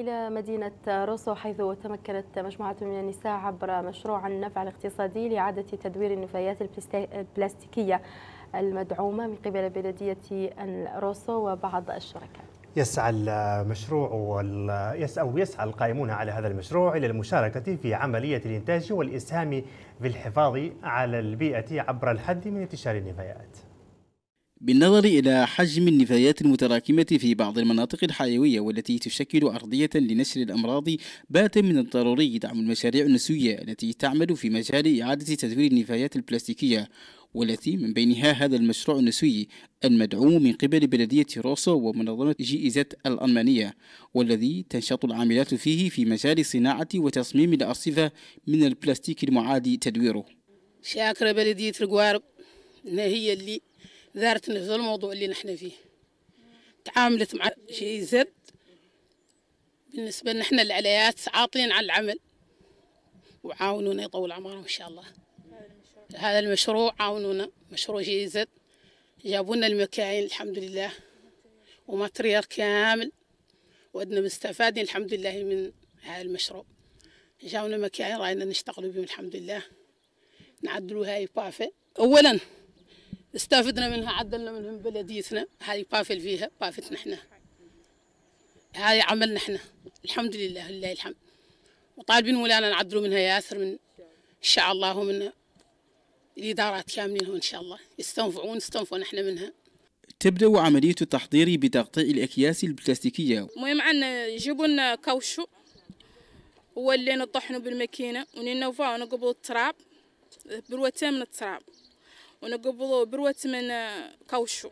إلى مدينة روسو حيث تمكنت مجموعة من النساء عبر مشروع النفع الاقتصادي لإعادة تدوير النفايات البلاستيكية المدعومة من قبل بلدية روسو وبعض الشركاء. يسعى المشروع وال... أو يسعى القائمون على هذا المشروع إلى المشاركة في عملية الإنتاج والإسهام في الحفاظ على البيئة عبر الحد من انتشار النفايات بالنظر إلى حجم النفايات المتراكمة في بعض المناطق الحيوية والتي تشكل أرضية لنشر الأمراض بات من الضروري دعم المشاريع النسوية التي تعمل في مجال إعادة تدوير النفايات البلاستيكية والتي من بينها هذا المشروع النسوي المدعوم من قبل بلدية روسو ومنظمة جيزت الألمانية والذي تنشط العاملات فيه في مجال صناعة وتصميم الأرصفة من البلاستيك المعادي تدويره شاكرة بلدية القوارب هي اللي زارتنا في الموضوع اللي نحن فيه تعاملت مع شيء زد بالنسبة لنا احنا العليات عاطلين على العمل وعاونونا يطول عمرهم ان شاء الله هذا المشروع عاونونا مشروع شيء زد جابوا لنا المكاين الحمد لله وماتريال كامل ودنا مستفادين الحمد لله من هذا المشروع جاونا مكاين راينا نشتغلوا بهم الحمد لله نعدلوا هاي بافي أولا استفدنا منها عدلنا منهم بلديتنا هذه بافل فيها بافتنا احنا هذه عملنا احنا الحمد لله لله الحمد وطالبين مولانا نعدلوا منها ياسر من ان شاء الله ومن الادارات كاملين ان شاء الله يستنفعون يستنفعوا احنا منها تبدا عمليه التحضير بتغطاء الاكياس البلاستيكيه المهم عندنا يجيبوا لنا كاوشو هو اللي نطحنه بالماكينه وننوفاه ونقبض التراب بروتين من التراب ونقبضوا بروت من آه، كاوشو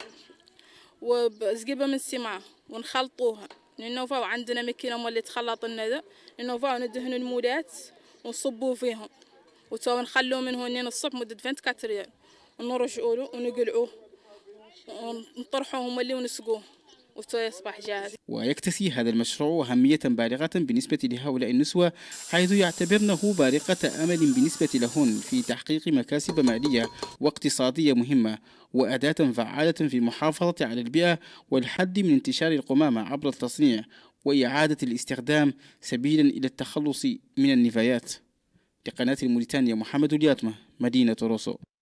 وزقبة من السماء ونخلطوها ننوفاو عندنا ماكينة مولي تخلط لنا ذا ننوفاو ندهنوا المولات ونصبو فيهم وتو نخلو من هونين الصبح مدة 24 ساعه ونرجعوا له ونقلعوه ونطرحوه هما اللي ونسقوه وسيصبح جاهز ويكتسي هذا المشروع أهمية بالغة بالنسبة لهؤلاء النسوة حيث يعتبرنه بارقة أمل بالنسبة لهن في تحقيق مكاسب مالية واقتصادية مهمة وأداة فعالة في محافظة على البيئة والحد من انتشار القمامة عبر التصنيع وإعادة الاستخدام سبيلا إلى التخلص من النفايات لقناة الموريتانيا محمد الياتمة مدينة روسو